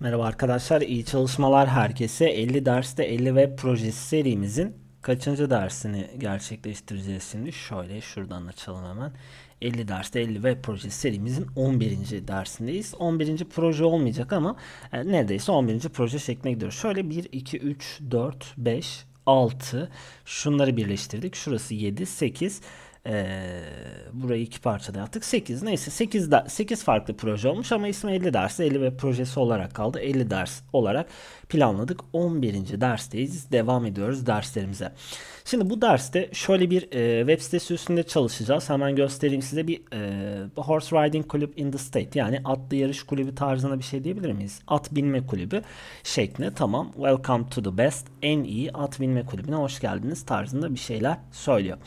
Merhaba arkadaşlar, iyi çalışmalar herkese. 50 derste 50 web projesi serimizin kaçıncı dersini gerçekleştireceğiz şimdi? Şöyle şuradan açalım hemen. 50 derste 50 web projesi serimizin 11. dersindeyiz. 11. proje olmayacak ama e, neredeyse 11. proje şeklinde gidiyoruz. Şöyle 1, 2, 3, 4, 5, 6 şunları birleştirdik. Şurası 7, 8, ee, burayı iki parçada yaptık. 8 neyse 8, da, 8 farklı proje olmuş ama ismi 50 ders 50 ve projesi olarak kaldı. 50 ders olarak planladık. 11. dersteyiz. Devam ediyoruz derslerimize. Şimdi bu derste şöyle bir e, web sitesi üstünde çalışacağız. Hemen göstereyim size bir e, Horse Riding Club in the State yani atlı yarış kulübü tarzına bir şey diyebilir miyiz? At binme kulübü şeklinde tamam. Welcome to the best en iyi at binme kulübüne hoş geldiniz tarzında bir şeyler söylüyor.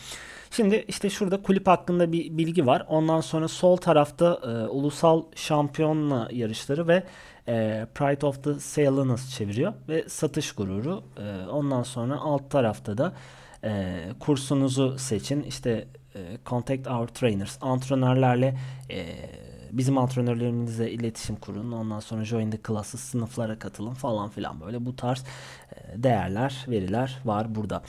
Şimdi işte şurada kulüp hakkında bir bilgi var. Ondan sonra sol tarafta e, ulusal şampiyonla yarışları ve e, Pride of the Sale'ı nasıl çeviriyor ve satış gururu. E, ondan sonra alt tarafta da e, kursunuzu seçin. İşte e, Contact Our Trainers, antrenörlerle e, bizim antrenörlerimizle iletişim kurun. Ondan sonra join the class'ı sınıflara katılın falan filan böyle bu tarz e, değerler, veriler var burada.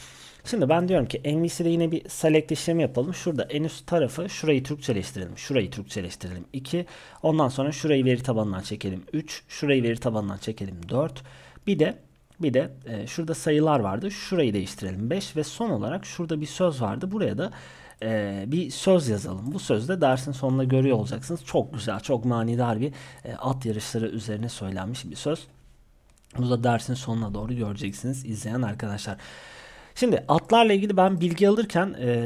Şimdi ben diyorum ki MVC'de yine bir select işlemi yapalım. Şurada en üst tarafı şurayı Türkçeleştirelim. Şurayı Türkçeleştirelim 2. Ondan sonra şurayı veri tabanından çekelim 3. Şurayı veri tabanından çekelim 4. Bir de bir de e, şurada sayılar vardı. Şurayı değiştirelim 5 ve son olarak şurada bir söz vardı. Buraya da e, bir söz yazalım. Bu sözde dersin sonunda görüyor olacaksınız. Çok güzel, çok manidar bir e, at yarışları üzerine söylenmiş bir söz. Bunu da dersin sonuna doğru göreceksiniz izleyen arkadaşlar. Şimdi atlarla ilgili ben bilgi alırken e,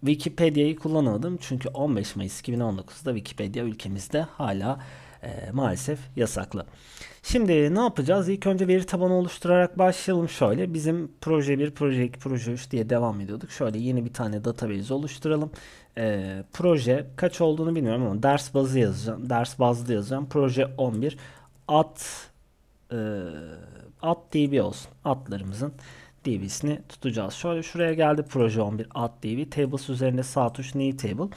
Wikipedia'yı kullanamadım. Çünkü 15 Mayıs 2019'da Wikipedia ülkemizde hala e, maalesef yasaklı. Şimdi ne yapacağız? İlk önce veri tabanı oluşturarak başlayalım şöyle. Bizim proje 1, proje 2, proje 3 diye devam ediyorduk. Şöyle yeni bir tane database oluşturalım. E, proje kaç olduğunu bilmiyorum ama ders bazı yazacağım. Ders bazlı yazacağım. Proje 11 at e, at DB olsun. Atlarımızın DB'sini tutacağız. Şöyle şuraya geldi proje 11 at DB. Tables üzerinde sağ tuş new table.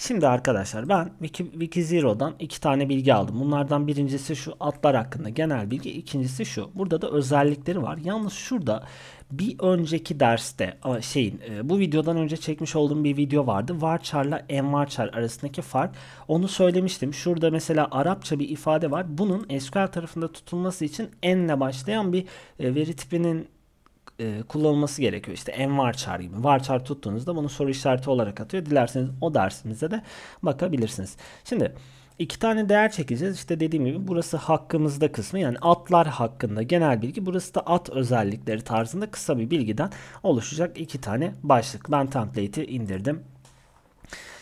Şimdi arkadaşlar ben Wiki, Wikizero'dan iki tane bilgi aldım. Bunlardan birincisi şu atlar hakkında genel bilgi. ikincisi şu. Burada da özellikleri var. Yalnız şurada bir önceki derste şeyin e, bu videodan önce çekmiş olduğum bir video vardı. Varchar'la envarchar arasındaki fark. Onu söylemiştim. Şurada mesela Arapça bir ifade var. Bunun SQL tarafında tutulması için enle başlayan bir e, veri tipinin e, kullanılması gerekiyor. İşte en varchar gibi. Varchar tuttuğunuzda bunu soru işareti olarak atıyor. Dilerseniz o dersimize de bakabilirsiniz. Şimdi iki tane değer çekeceğiz. İşte dediğim gibi burası hakkımızda kısmı yani atlar hakkında genel bilgi. Burası da at özellikleri tarzında kısa bir bilgiden oluşacak iki tane başlık. Ben template'i indirdim.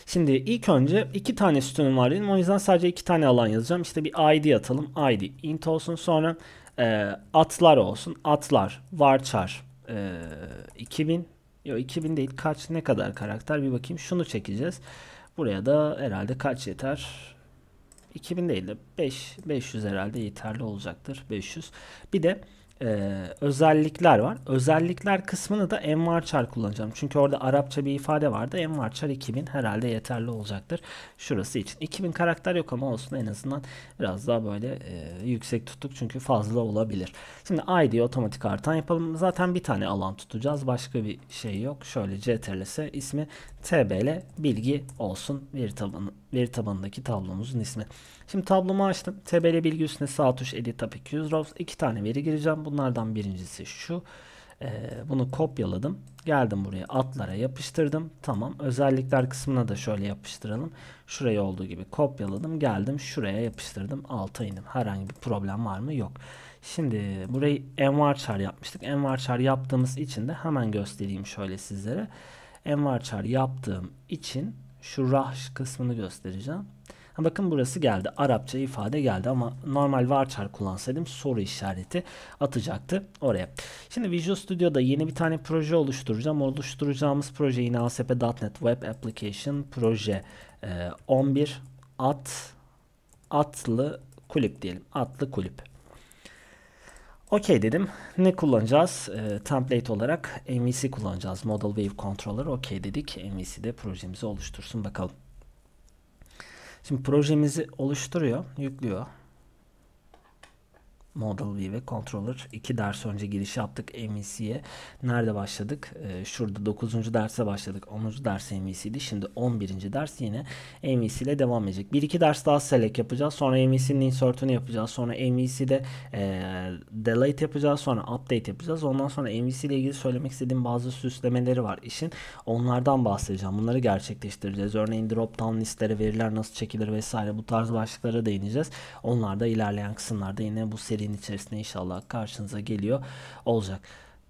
Şimdi ilk önce iki tane sütunum var dedim. O yüzden sadece iki tane alan yazacağım. İşte bir id atalım. id int olsun. Sonra e, atlar olsun. Atlar varchar e, 2000 yok 2000 değil kaç ne kadar karakter bir bakayım şunu çekeceğiz. Buraya da herhalde kaç yeter? 2000 değil de 5 500 herhalde yeterli olacaktır. 500. Bir de e, özellikler var. Özellikler kısmını da envarçar kullanacağım. Çünkü orada Arapça bir ifade vardı. Envarçar 2000 herhalde yeterli olacaktır. Şurası için. 2000 karakter yok ama olsun en azından biraz daha böyle e, yüksek tuttuk. Çünkü fazla olabilir. Şimdi ID'yi otomatik artan yapalım. Zaten bir tane alan tutacağız. Başka bir şey yok. Şöyle CTRL'se ismi TBL bilgi olsun. Veri, tabanı, veri tabanındaki tablomuzun ismi. Şimdi tablomu açtım. TBL bilgi üstüne sağ tuş edit topic use rows. İki tane veri gireceğim. Bunlardan birincisi şu. Ee, bunu kopyaladım. Geldim buraya atlara yapıştırdım. Tamam. Özellikler kısmına da şöyle yapıştıralım. Şuraya olduğu gibi kopyaladım. Geldim şuraya yapıştırdım. Alta indim. Herhangi bir problem var mı? Yok. Şimdi burayı envarçar yapmıştık. Envarçar yaptığımız için de hemen göstereyim şöyle sizlere. Envarçar yaptığım için şu rah kısmını göstereceğim. Ha, bakın burası geldi. Arapça ifade geldi ama normal varchar kullansaydım soru işareti atacaktı oraya. Şimdi Visual Studio'da yeni bir tane proje oluşturacağım. Oluşturacağımız proje yine ASP.NET Web Application proje e, 11 at atlı kulüp diyelim. Atlı kulüp. Okey dedim. Ne kullanacağız? E, template olarak MVC kullanacağız. Model Wave Controller. Okey dedik. MVC'de projemizi oluştursun bakalım. Şimdi projemizi oluşturuyor, yüklüyor. Model V ve Controller iki ders önce giriş yaptık MVC'ye. Nerede başladık? Ee, şurada 9. derse başladık. 10. ders MVC'di. Şimdi 11. ders yine MVC ile devam edecek. 1-2 ders daha select yapacağız. Sonra MVC'nin insert'ünü yapacağız. Sonra MVC'de e, ee, delete yapacağız. Sonra update yapacağız. Ondan sonra MVC ile ilgili söylemek istediğim bazı süslemeleri var işin. Onlardan bahsedeceğim. Bunları gerçekleştireceğiz. Örneğin drop down listelere veriler nasıl çekilir vesaire bu tarz başlıklara değineceğiz. Onlar da ilerleyen kısımlarda yine bu seri içerisinde inşallah karşınıza geliyor olacak.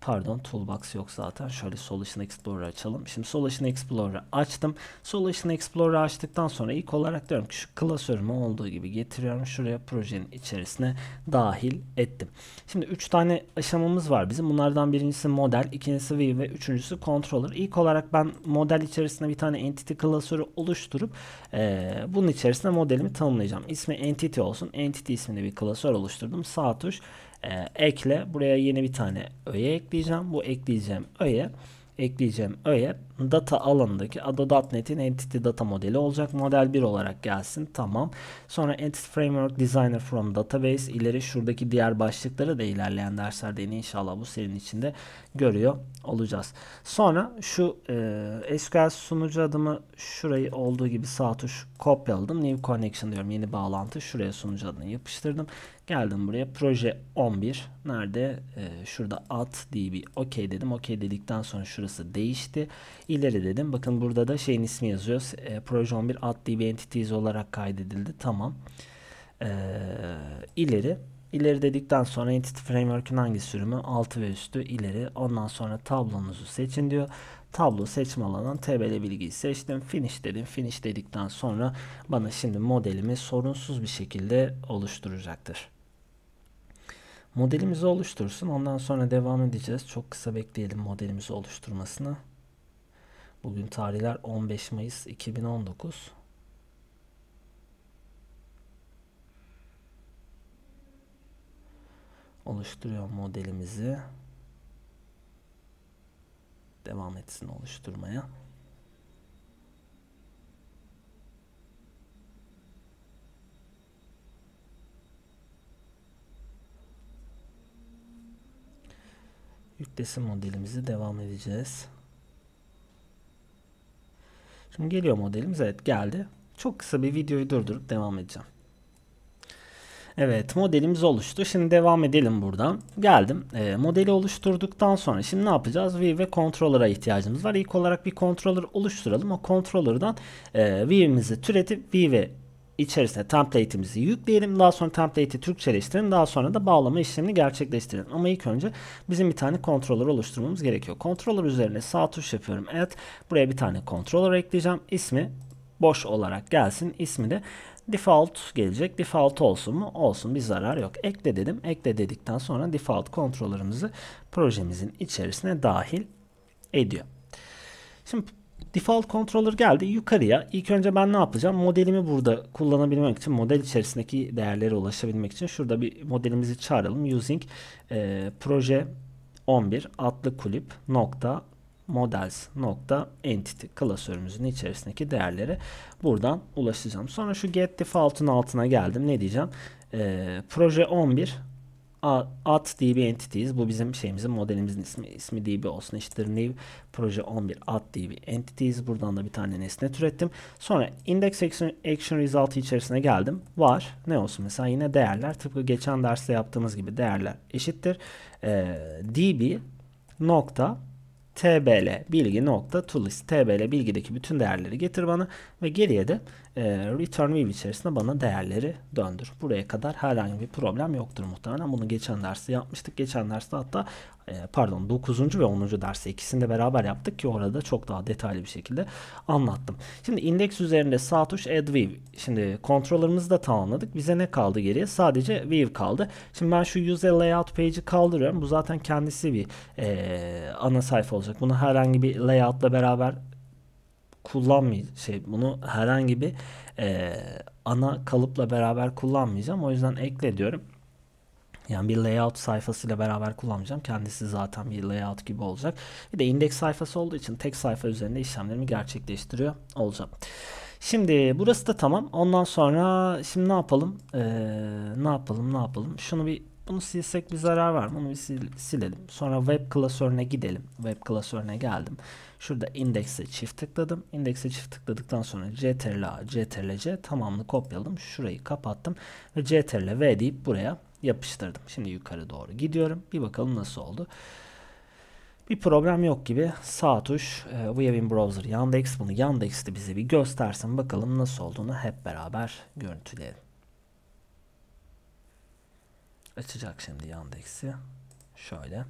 Pardon toolbox yok zaten. Şöyle sol Solution Explorer açalım. Şimdi sol Solution Explorer açtım. Sol Solution Explorer açtıktan sonra ilk olarak diyorum ki şu klasörümü olduğu gibi getiriyorum. Şuraya projenin içerisine dahil ettim. Şimdi 3 tane aşamamız var bizim. Bunlardan birincisi model, ikincisi view ve üçüncüsü controller. İlk olarak ben model içerisinde bir tane entity klasörü oluşturup e, bunun içerisine modelimi tanımlayacağım. İsmi entity olsun. Entity isminde bir klasör oluşturdum. Sağ tuş e, ekle. Buraya yeni bir tane öğe ekleyeceğim. Bu ekleyeceğim öğe ekleyeceğim öğe data alanındaki Ado.NET'in Entity Data modeli olacak. Model 1 olarak gelsin. Tamam. Sonra Entity Framework Designer from Database ileri şuradaki diğer başlıkları da ilerleyen derslerde inşallah bu serinin içinde görüyor olacağız. Sonra şu e, SQL sunucu adımı şurayı olduğu gibi sağ tuş kopyaladım. New Connection diyorum. Yeni bağlantı. Şuraya sunucu adını yapıştırdım. Geldim buraya. Proje 11. Nerede? E, şurada at db. OK dedim. OK dedikten sonra şurası değişti. İleri dedim. Bakın burada da şeyin ismi yazıyor. E, proje 11 AdDB Entities olarak kaydedildi. Tamam. E, ileri. İleri dedikten sonra Entity Framework'ün hangi sürümü? 6 ve üstü ileri. Ondan sonra tablonuzu seçin diyor. Tablo seçme alanından TBL bilgiyi seçtim. Finish dedim. Finish dedikten sonra bana şimdi modelimi sorunsuz bir şekilde oluşturacaktır. Modelimizi oluştursun. Ondan sonra devam edeceğiz. Çok kısa bekleyelim modelimizi oluşturmasına. Bugün tarihler 15 Mayıs 2019. Oluşturuyor modelimizi. Devam etsin oluşturmaya. Yüklesin modelimizi devam edeceğiz. Şimdi geliyor modelimiz. Evet geldi. Çok kısa bir videoyu durdurup devam edeceğim. Evet modelimiz oluştu. Şimdi devam edelim buradan. Geldim. E, modeli oluşturduktan sonra şimdi ne yapacağız? View ve Controller'a ihtiyacımız var. İlk olarak bir Controller oluşturalım. O Controller'dan e, View'imizi türetip View'e içerisine template'imizi yükleyelim. Daha sonra template'i Türkçeleştirelim. Daha sonra da bağlama işlemini gerçekleştirin. Ama ilk önce bizim bir tane controller oluşturmamız gerekiyor. Controller üzerine sağ tuş yapıyorum. Evet. Buraya bir tane controller ekleyeceğim. İsmi boş olarak gelsin. İsmi de default gelecek. Default olsun mu? Olsun. Bir zarar yok. Ekle dedim. Ekle dedikten sonra default controller'ımızı projemizin içerisine dahil ediyor. Şimdi Default Controller geldi yukarıya. İlk önce ben ne yapacağım? Modelimi burada kullanabilmek için, model içerisindeki değerlere ulaşabilmek için şurada bir modelimizi çağıralım. Using e, proje 11 adlı kulüp nokta models nokta entity klasörümüzün içerisindeki değerlere buradan ulaşacağım. Sonra şu get default'un altına geldim. Ne diyeceğim? E, proje 11 at diye bir entity'yiz. Bu bizim şeyimizin modelimizin ismi. ismi DB olsun. Eşittir new proje 11 at diye bir entity'yiz. Buradan da bir tane nesne türettim. Sonra index action, action result içerisine geldim. Var. Ne olsun mesela yine değerler. Tıpkı geçen derste yaptığımız gibi değerler eşittir. Ee, DB nokta tbl bilgi nokta toollist tbl bilgideki bütün değerleri getir bana ve geriye de ee, return view içerisinde bana değerleri döndür. Buraya kadar herhangi bir problem yoktur muhtemelen. Bunu geçen derste yapmıştık. Geçen derste hatta e, pardon 9. ve 10. derste ikisinde beraber yaptık ki orada çok daha detaylı bir şekilde anlattım. Şimdi indeks üzerinde sağ tuş add view. Şimdi controller'ımızı da tamamladık. Bize ne kaldı geriye? Sadece view kaldı. Şimdi ben şu user layout page'i kaldırıyorum. Bu zaten kendisi bir e, ana sayfa olacak. Bunu herhangi bir layout'la beraber kullanmayacağım. Şey, bunu herhangi bir e, ana kalıpla beraber kullanmayacağım. O yüzden ekle diyorum. Yani bir layout sayfasıyla beraber kullanmayacağım. Kendisi zaten bir layout gibi olacak. Bir de indeks sayfası olduğu için tek sayfa üzerinde işlemlerimi gerçekleştiriyor olacağım. Şimdi burası da tamam. Ondan sonra şimdi ne yapalım? Ee, ne yapalım? Ne yapalım? Şunu bir bunu silsek bir zarar var mı? Bunu bir sil silelim. Sonra web klasörüne gidelim. Web klasörüne geldim. Şurada indekse çift tıkladım. İndekse çift tıkladıktan sonra ctrl a, ctrl c tamamını kopyaladım. Şurayı kapattım ve ctrl v deyip buraya yapıştırdım. Şimdi yukarı doğru gidiyorum. Bir bakalım nasıl oldu. Bir problem yok gibi. Sağ tuş e, Weaving Browser Yandex bunu Yandex'te bize bir göstersin. Bakalım nasıl olduğunu hep beraber görüntüleyelim. Açacak şimdi Yandex'i. Şöyle.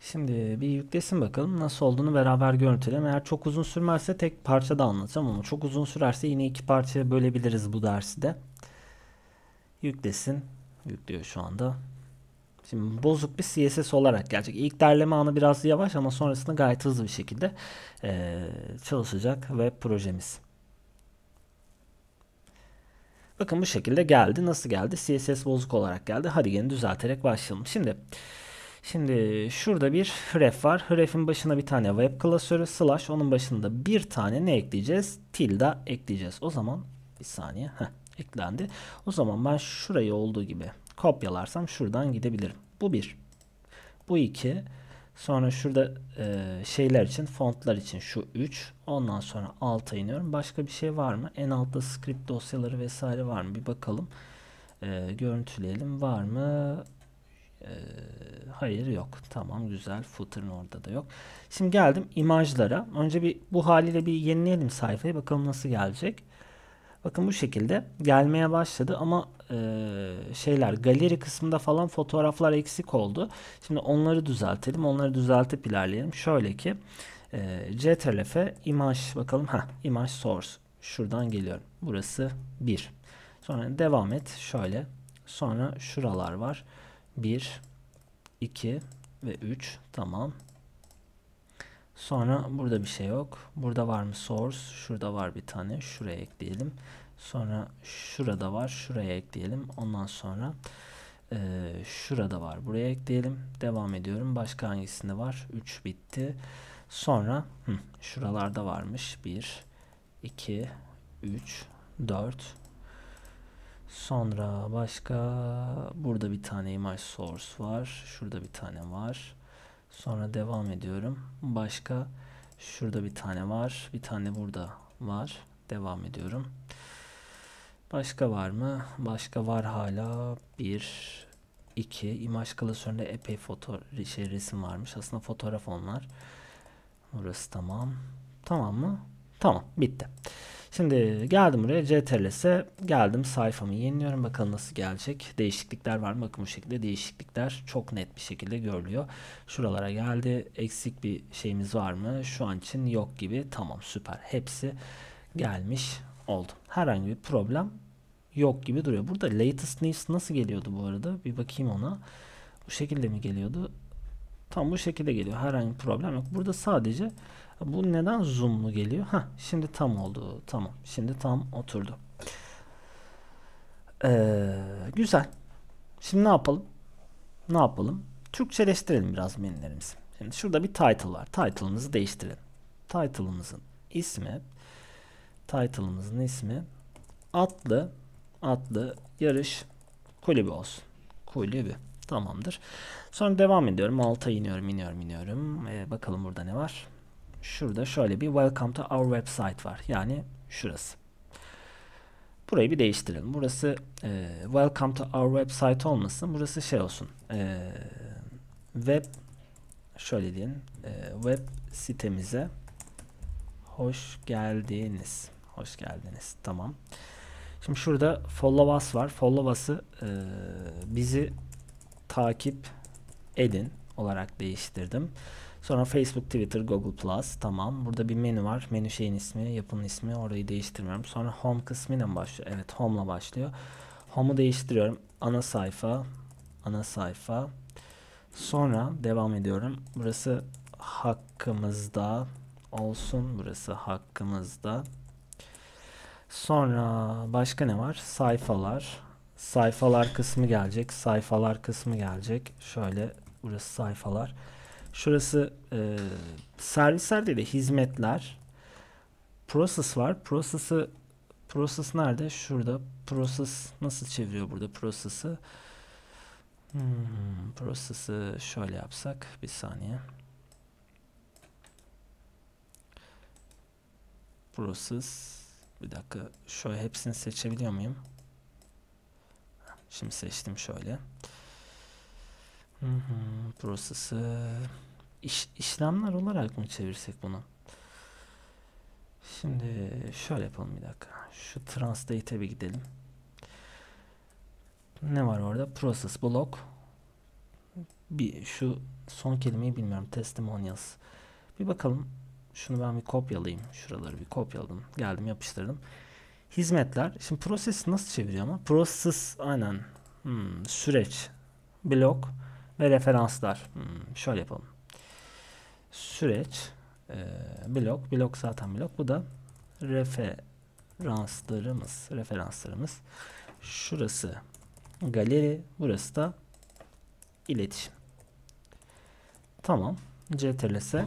Şimdi bir yüklesin bakalım nasıl olduğunu beraber görüntüleyelim. Eğer çok uzun sürmezse tek parça da anlatacağım ama çok uzun sürerse yine iki parçaya bölebiliriz bu dersi de. Yüklesin. Yüklüyor şu anda. Şimdi bozuk bir CSS olarak gelecek. İlk derleme anı biraz yavaş ama sonrasında gayet hızlı bir şekilde çalışacak ve projemiz. Bakın bu şekilde geldi. Nasıl geldi? CSS bozuk olarak geldi. Hadi yeni düzelterek başlayalım. Şimdi Şimdi şurada bir href var. Href'in başına bir tane web klasörü slash onun başında bir tane ne ekleyeceğiz? Tilde ekleyeceğiz. O zaman bir saniye. Heh, eklendi. O zaman ben şurayı olduğu gibi kopyalarsam şuradan gidebilirim. Bu bir. Bu iki. Sonra şurada e, şeyler için, fontlar için şu 3. Ondan sonra alta iniyorum. Başka bir şey var mı? En altta script dosyaları vesaire var mı? Bir bakalım. E, görüntüleyelim. Var mı? E, hayır yok. Tamam güzel. Footer'ın orada da yok. Şimdi geldim imajlara. Önce bir bu haliyle bir yenileyelim sayfayı. Bakalım nasıl gelecek. Bakın bu şekilde gelmeye başladı ama e, şeyler galeri kısmında falan fotoğraflar eksik oldu. Şimdi onları düzeltelim. Onları düzeltip ilerleyelim. Şöyle ki e, CTRLF'e imaj bakalım. Ha, imaj source. Şuradan geliyorum. Burası 1. Sonra devam et. Şöyle. Sonra şuralar var. 1, 2 ve 3. Tamam. Sonra burada bir şey yok. Burada var mı source? Şurada var bir tane. Şuraya ekleyelim. Sonra şurada var. Şuraya ekleyelim. Ondan sonra e, şurada var. Buraya ekleyelim. Devam ediyorum. Başka hangisinde var? 3 bitti. Sonra hı, şuralarda varmış. 1, 2, 3, 4. Sonra başka burada bir tane image source var. Şurada bir tane var. Sonra devam ediyorum. Başka şurada bir tane var. Bir tane burada var. Devam ediyorum. Başka var mı? Başka var hala. Bir, iki. imaj klasöründe epey foto şey, resim varmış. Aslında fotoğraf onlar. Burası tamam. Tamam mı? Tamam. Bitti. Şimdi geldim buraya CTRL'se geldim sayfamı yeniliyorum bakalım nasıl gelecek. Değişiklikler var mı? Bakın bu şekilde değişiklikler çok net bir şekilde görülüyor. Şuralara geldi eksik bir şeyimiz var mı? Şu an için yok gibi tamam süper hepsi gelmiş oldu. Herhangi bir problem yok gibi duruyor. Burada latest news nasıl geliyordu bu arada? Bir bakayım ona. Bu şekilde mi geliyordu? Tam bu şekilde geliyor. Herhangi bir problem yok. Burada sadece bu neden zoomlu geliyor? Ha, şimdi tam oldu. Tamam. Şimdi tam oturdu. Ee, güzel. Şimdi ne yapalım? Ne yapalım? Türkçeleştirelim biraz menülerimizi. Şimdi şurada bir title var. Title'ımızı değiştirelim. Title'ımızın ismi title'ımızın ismi adlı adlı yarış kulübü olsun. Kulübü. Tamamdır. Sonra devam ediyorum. Alta iniyorum, iniyorum, iniyorum. Ee, bakalım burada ne var? Şurada şöyle bir Welcome to our website var. Yani şurası. Burayı bir değiştirelim. Burası e, Welcome to our website olmasın. Burası şey olsun. E, web şöyle diyelim. E, web sitemize hoş geldiniz. Hoş geldiniz. Tamam. Tamam. Şimdi şurada follow us var. Follow us'ı e, bizi takip edin olarak değiştirdim. Sonra Facebook, Twitter, Google Plus. Tamam. Burada bir menü var. Menü şeyin ismi, yapının ismi. Orayı değiştirmiyorum. Sonra Home kısmıyla mı başlıyor? Evet, Home'la başlıyor. Home'u değiştiriyorum. Ana sayfa, ana sayfa. Sonra devam ediyorum. Burası hakkımızda olsun. Burası hakkımızda. Sonra başka ne var? Sayfalar. Sayfalar kısmı gelecek. Sayfalar kısmı gelecek. Şöyle burası sayfalar. Şurası e, servisler değil de hizmetler. Process var. Process'ı Process nerede? Şurada. Process nasıl çeviriyor burada Process'ı? Hmm, Process'ı şöyle yapsak. Bir saniye. Process bir dakika şöyle hepsini seçebiliyor muyum? Şimdi seçtim şöyle. Hı hı, prosesi İş, işlemler olarak mı çevirsek bunu? Şimdi şöyle yapalım bir dakika. Şu translate'e bir gidelim. Ne var orada? Process block. Bir şu son kelimeyi bilmiyorum. Testimonials. Bir bakalım şunu ben bir kopyalayayım. Şuraları bir kopyaladım. Geldim yapıştırdım. Hizmetler. Şimdi proses nasıl çeviriyor ama? Process aynen. Hmm, süreç. Blok ve referanslar. Hmm, şöyle yapalım. Süreç. E, blok. Blok zaten blok. Bu da referanslarımız. Referanslarımız. Şurası galeri. Burası da iletişim. Tamam. CTRL'se.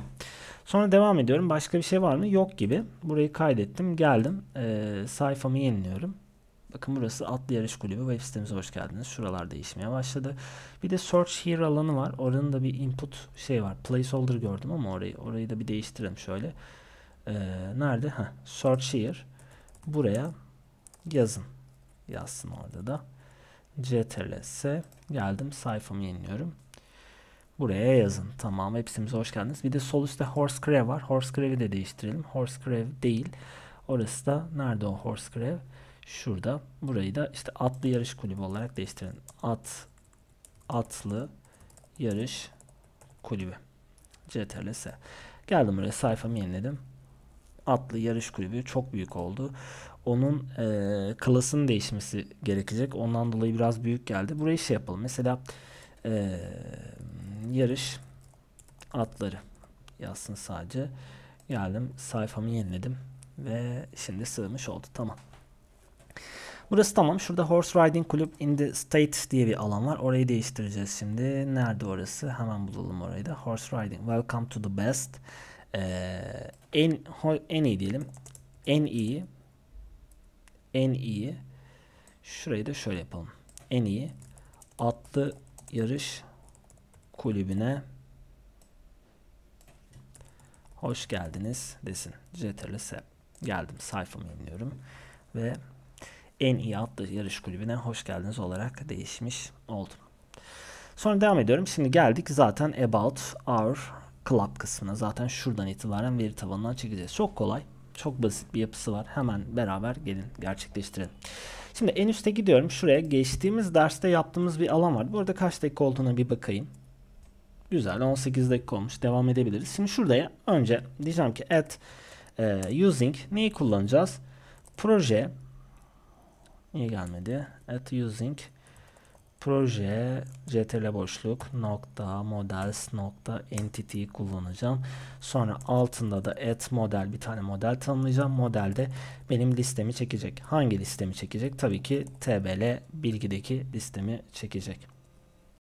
Sonra devam ediyorum. Başka bir şey var mı? Yok gibi. Burayı kaydettim. Geldim. E, sayfamı yeniliyorum. Bakın burası Atlı Yarış Kulübü web sitemize hoş geldiniz. Şuralar değişmeye başladı. Bir de Search Here alanı var. Oranın da bir input şey var. Placeholder gördüm ama orayı orayı da bir değiştirelim şöyle. Ee, nerede? Heh, search Here. Buraya yazın. Yazsın orada da. ctrl geldim. Sayfamı yeniliyorum. Buraya yazın. Tamam hepsimize hoş geldiniz. Bir de sol üstte Horse Grave var. Horse Grave'i de değiştirelim. Horse Grave değil. Orası da nerede o Horse Grave? Şurada. Burayı da işte atlı yarış kulübü olarak değiştirelim. At atlı yarış kulübü. CTRLS. Geldim buraya sayfamı yeniledim. Atlı yarış kulübü çok büyük oldu. Onun e, klasının değişmesi gerekecek. Ondan dolayı biraz büyük geldi. Burayı şey yapalım. Mesela e, yarış atları yazsın sadece. Geldim sayfamı yeniledim ve şimdi sığmış oldu tamam. Burası tamam. Şurada Horse Riding Club in the State diye bir alan var. Orayı değiştireceğiz şimdi. Nerede orası? Hemen bulalım orayı da. Horse Riding. Welcome to the best. Ee, en, en iyi diyelim. En iyi. En iyi. Şurayı da şöyle yapalım. En iyi. Atlı yarış kulübüne hoş geldiniz desin. Jeterli Sep. Geldim sayfamı yeniyorum ve en iyi atlı yarış kulübüne hoş geldiniz olarak değişmiş oldum. Sonra devam ediyorum. Şimdi geldik zaten about our club kısmına. Zaten şuradan itibaren veri tabanından çekeceğiz. Çok kolay. Çok basit bir yapısı var. Hemen beraber gelin gerçekleştirelim. Şimdi en üste gidiyorum. Şuraya geçtiğimiz derste yaptığımız bir alan var. Burada kaç dakika olduğuna bir bakayım. Güzel 18 dakika olmuş. Devam edebiliriz. Şimdi şuraya önce diyeceğim ki at e, using neyi kullanacağız? Proje niye gelmedi? At using proje ctrl boşluk nokta models nokta entity kullanacağım. Sonra altında da at model bir tane model tanımlayacağım. Modelde benim listemi çekecek. Hangi listemi çekecek? Tabii ki tbl bilgideki listemi çekecek.